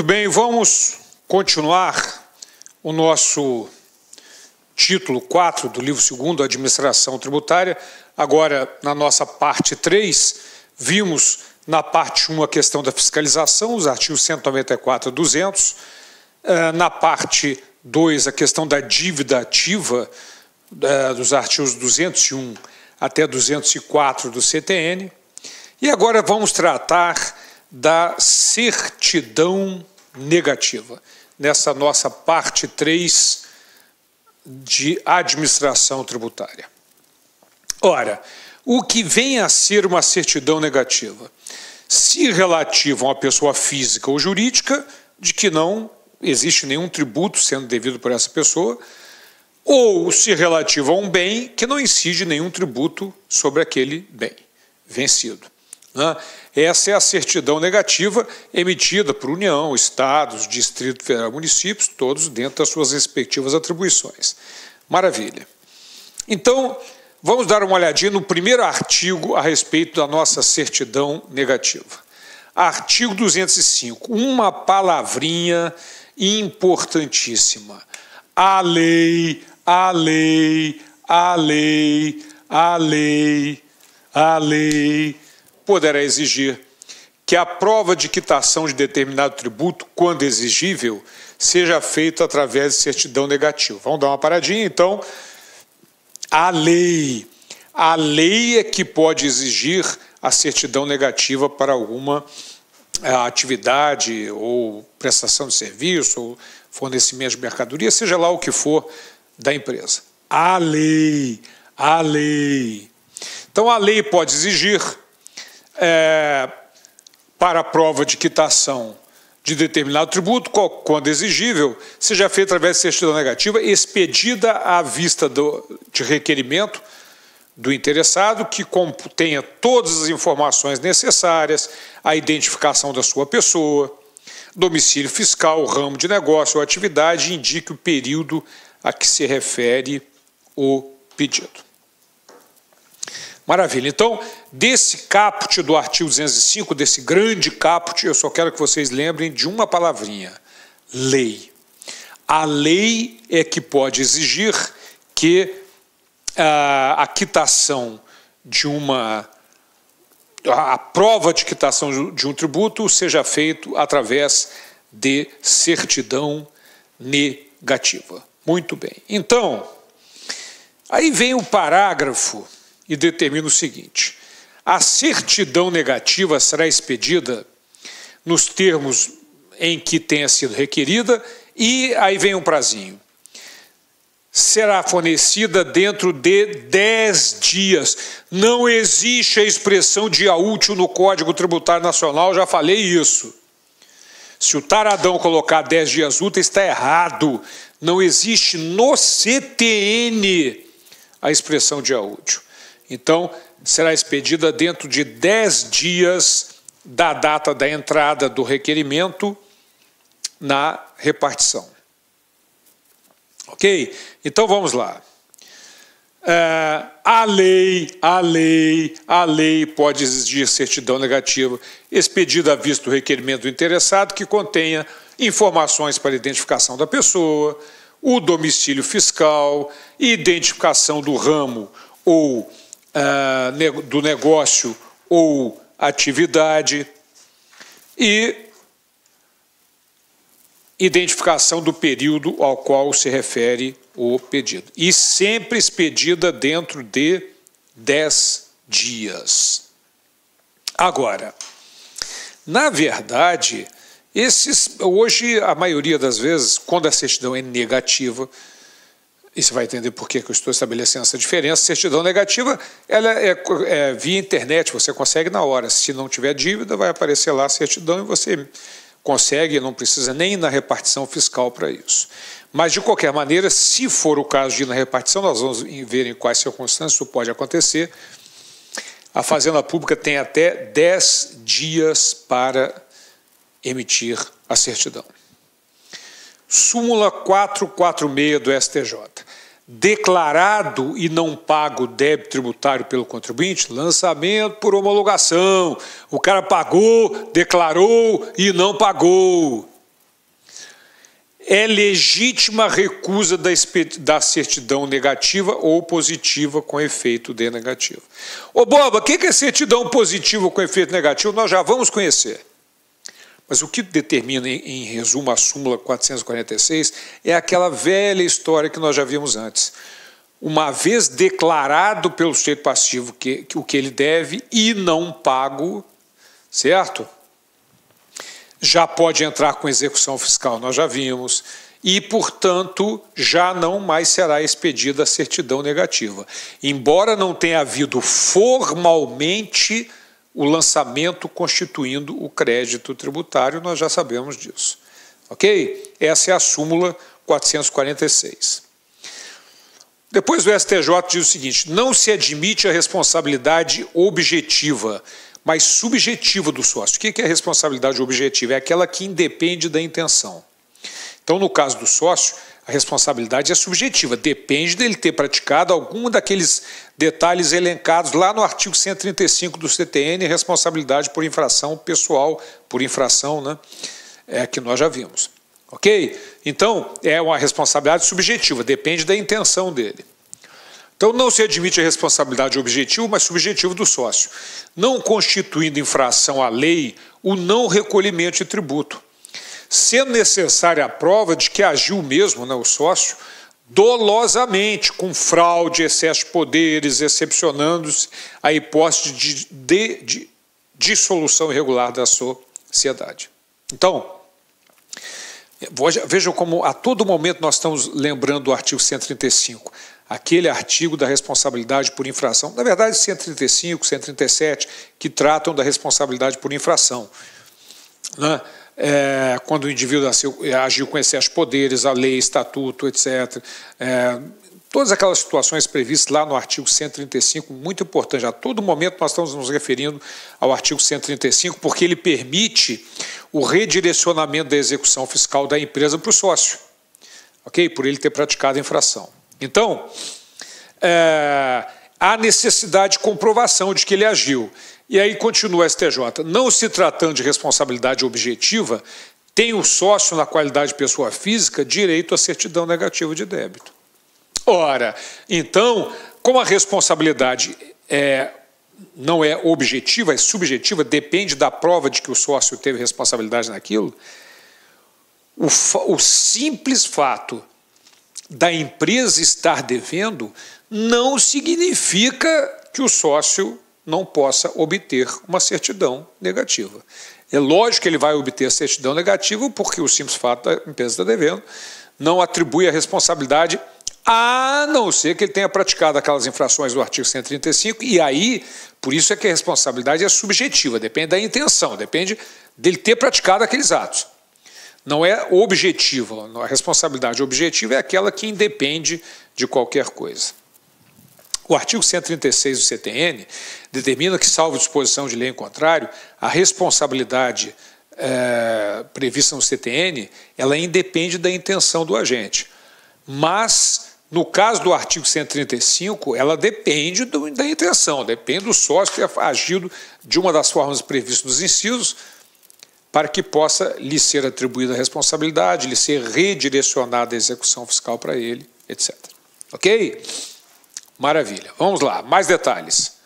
Muito bem, vamos continuar o nosso título 4 do livro 2 Administração Tributária. Agora, na nossa parte 3, vimos na parte 1 a questão da fiscalização, os artigos 194 e 200. Eh, na parte 2, a questão da dívida ativa, eh, dos artigos 201 até 204 do CTN. E agora vamos tratar da certidão negativa. Nessa nossa parte 3 de administração tributária. Ora, o que vem a ser uma certidão negativa? Se relativa a uma pessoa física ou jurídica, de que não existe nenhum tributo sendo devido por essa pessoa, ou se relativa a um bem que não incide nenhum tributo sobre aquele bem vencido. Né? Essa é a certidão negativa emitida por União, Estados, Distrito Federal, municípios, todos dentro das suas respectivas atribuições. Maravilha. Então, vamos dar uma olhadinha no primeiro artigo a respeito da nossa certidão negativa. Artigo 205. Uma palavrinha importantíssima. A lei, a lei, a lei, a lei, a lei poderá exigir que a prova de quitação de determinado tributo, quando exigível, seja feita através de certidão negativa. Vamos dar uma paradinha, então. A lei. A lei é que pode exigir a certidão negativa para alguma eh, atividade ou prestação de serviço ou fornecimento de mercadoria, seja lá o que for da empresa. A lei. A lei. Então, a lei pode exigir é, para a prova de quitação de determinado tributo, quando exigível, seja feita através de certidão negativa, expedida à vista do, de requerimento do interessado, que tenha todas as informações necessárias, à identificação da sua pessoa, domicílio fiscal, ramo de negócio ou atividade, indique o período a que se refere o pedido. Maravilha. Então, desse caput do artigo 205, desse grande caput, eu só quero que vocês lembrem de uma palavrinha: lei. A lei é que pode exigir que a, ah, a quitação de uma. a prova de quitação de um tributo seja feito através de certidão negativa. Muito bem. Então, aí vem o parágrafo e determina o seguinte: a certidão negativa será expedida nos termos em que tenha sido requerida, e aí vem um prazinho. Será fornecida dentro de 10 dias. Não existe a expressão dia útil no Código Tributário Nacional, já falei isso. Se o taradão colocar 10 dias úteis, está errado. Não existe no CTN a expressão dia útil. Então, será expedida dentro de 10 dias da data da entrada do requerimento na repartição. Ok? Então vamos lá. É, a lei, a lei, a lei pode exigir certidão negativa expedida à vista do requerimento do interessado que contenha informações para identificação da pessoa, o domicílio fiscal, identificação do ramo ou ah, do negócio ou atividade e identificação do período ao qual se refere o pedido. E sempre expedida dentro de 10 dias. Agora, na verdade, esses hoje a maioria das vezes, quando a certidão é negativa, e você vai entender por que eu estou estabelecendo essa diferença. Certidão negativa, ela é, é, via internet, você consegue na hora. Se não tiver dívida, vai aparecer lá a certidão e você consegue, não precisa nem ir na repartição fiscal para isso. Mas, de qualquer maneira, se for o caso de ir na repartição, nós vamos ver em quais circunstâncias isso pode acontecer. A Fazenda Pública tem até 10 dias para emitir a certidão. Súmula 446 do STJ declarado e não pago débito tributário pelo contribuinte, lançamento por homologação. O cara pagou, declarou e não pagou. É legítima recusa da, da certidão negativa ou positiva com efeito de negativo. Ô Boba, o que é certidão positiva com efeito negativo? Nós já vamos conhecer. Mas o que determina, em resumo, a súmula 446 é aquela velha história que nós já vimos antes. Uma vez declarado pelo sujeito passivo que, que, o que ele deve e não pago, certo? Já pode entrar com execução fiscal, nós já vimos, e, portanto, já não mais será expedida a certidão negativa. Embora não tenha havido formalmente o lançamento constituindo o crédito tributário, nós já sabemos disso. Ok? Essa é a súmula 446. Depois o STJ diz o seguinte: não se admite a responsabilidade objetiva, mas subjetiva do sócio. O que é a responsabilidade objetiva? É aquela que independe da intenção. Então, no caso do sócio, a responsabilidade é subjetiva, depende dele ter praticado algum daqueles detalhes elencados lá no artigo 135 do CTN, responsabilidade por infração pessoal, por infração, né? É que nós já vimos. Ok? Então, é uma responsabilidade subjetiva, depende da intenção dele. Então, não se admite a responsabilidade objetiva, mas subjetiva do sócio, não constituindo infração à lei o não recolhimento de tributo sendo necessária a prova de que agiu mesmo né, o sócio dolosamente, com fraude, excesso de poderes, excepcionando-se a hipótese de, de, de dissolução irregular da sociedade. Então, Vejam como a todo momento nós estamos lembrando do artigo 135, aquele artigo da responsabilidade por infração. Na verdade, 135, 137, que tratam da responsabilidade por infração. Né? é, quando o indivíduo agiu, é, agiu com excesso de poderes, a lei, estatuto, etc. É, todas aquelas situações previstas lá no artigo 135, muito importante. A todo momento nós estamos nos referindo ao artigo 135, porque ele permite o redirecionamento da execução fiscal da empresa para o sócio, ok? Por ele ter praticado a infração. Então, é, há necessidade de comprovação de que ele agiu. E aí continua o STJ. Não se tratando de responsabilidade objetiva, tem o sócio na qualidade de pessoa física direito à certidão negativa de débito. Ora, então, como a responsabilidade é, não é objetiva, é subjetiva, depende da prova de que o sócio teve responsabilidade naquilo, o, o simples fato da empresa estar devendo não significa que o sócio não possa obter uma certidão negativa. É lógico que ele vai obter a certidão negativa, porque o simples fato da empresa estar tá devendo não atribui a responsabilidade, a não ser que ele tenha praticado aquelas infrações do artigo 135, e aí, por isso é que a responsabilidade é subjetiva, depende da intenção, depende dele ter praticado aqueles atos. Não é objetiva, a responsabilidade objetiva é aquela que independe de qualquer coisa. O artigo 136 do CTN determina que, salvo disposição de lei em contrário, a responsabilidade é, prevista no CTN ela independe da intenção do agente. Mas, no caso do artigo 135, ela depende do, da intenção, depende do sócio ter agido de uma das formas previstas nos incisos para que possa lhe ser atribuída a responsabilidade, lhe ser redirecionada a execução fiscal para ele, etc. Ok? Maravilha. Vamos lá, mais detalhes.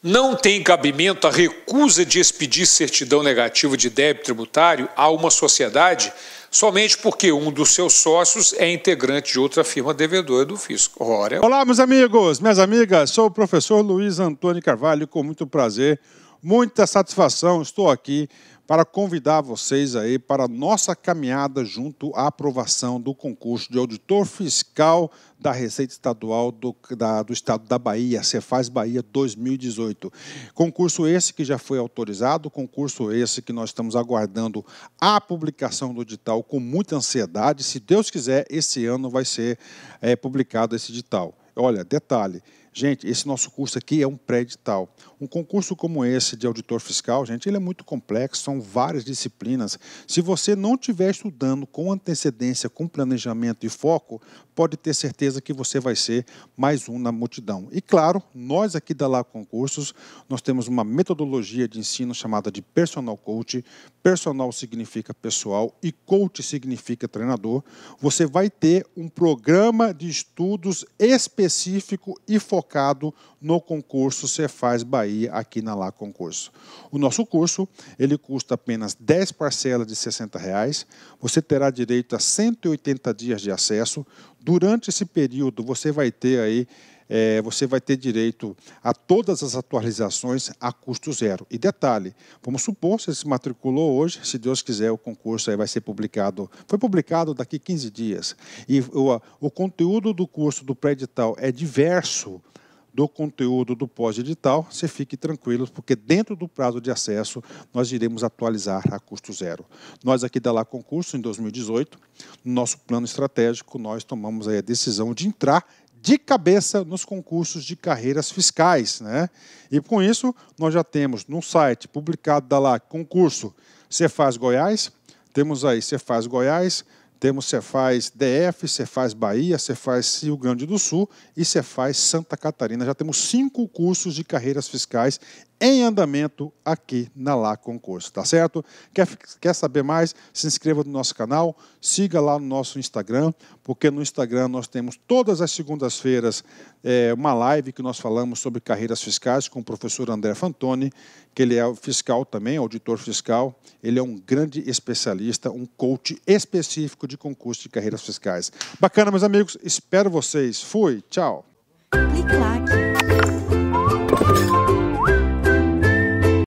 Não tem cabimento a recusa de expedir certidão negativa de débito tributário a uma sociedade somente porque um dos seus sócios é integrante de outra firma devedora do fisco. Ora. Olá, meus amigos, minhas amigas, sou o professor Luiz Antônio Carvalho, com muito prazer, muita satisfação, estou aqui para convidar vocês aí para a nossa caminhada junto à aprovação do concurso de auditor fiscal da Receita Estadual do, da, do Estado da Bahia, Cefaz Bahia 2018. Concurso esse que já foi autorizado, concurso esse que nós estamos aguardando a publicação do edital com muita ansiedade. Se Deus quiser, esse ano vai ser é, publicado esse edital. Olha, detalhe, Gente, esse nosso curso aqui é um pré-edital. Um concurso como esse de auditor fiscal, gente, ele é muito complexo, são várias disciplinas. Se você não estiver estudando com antecedência, com planejamento e foco, pode ter certeza que você vai ser mais um na multidão. E claro, nós aqui da Lab Concursos, nós temos uma metodologia de ensino chamada de personal coach. Personal significa pessoal e coach significa treinador. Você vai ter um programa de estudos específico e focado colocado no concurso Cefaz Bahia aqui na Lá Concurso. O nosso curso, ele custa apenas 10 parcelas de R$ Reais. Você terá direito a 180 dias de acesso. Durante esse período, você vai ter aí é, você vai ter direito a todas as atualizações a custo zero. E detalhe, vamos supor, você se matriculou hoje, se Deus quiser, o concurso aí vai ser publicado. Foi publicado daqui 15 dias. E o, o conteúdo do curso do pré-edital é diverso do conteúdo do pós-edital, você fique tranquilo, porque dentro do prazo de acesso nós iremos atualizar a custo zero. Nós aqui da Lá Concurso, em 2018, no nosso plano estratégico, nós tomamos a decisão de entrar de cabeça nos concursos de carreiras fiscais. Né? E com isso, nós já temos no site publicado da Lá Concurso Cefaz Goiás, temos aí Cefaz Goiás, temos Cefaz DF, Cefaz Bahia, Cefaz Rio Grande do Sul e Cefaz Santa Catarina. Já temos cinco cursos de carreiras fiscais em andamento aqui na Lá Concurso, tá certo? Quer, quer saber mais? Se inscreva no nosso canal, siga lá no nosso Instagram, porque no Instagram nós temos todas as segundas-feiras é, uma live que nós falamos sobre carreiras fiscais com o professor André Fantoni, que ele é fiscal também, auditor fiscal. Ele é um grande especialista, um coach específico de concurso de carreiras fiscais. Bacana, meus amigos. Espero vocês. Fui. Tchau. Clique lá.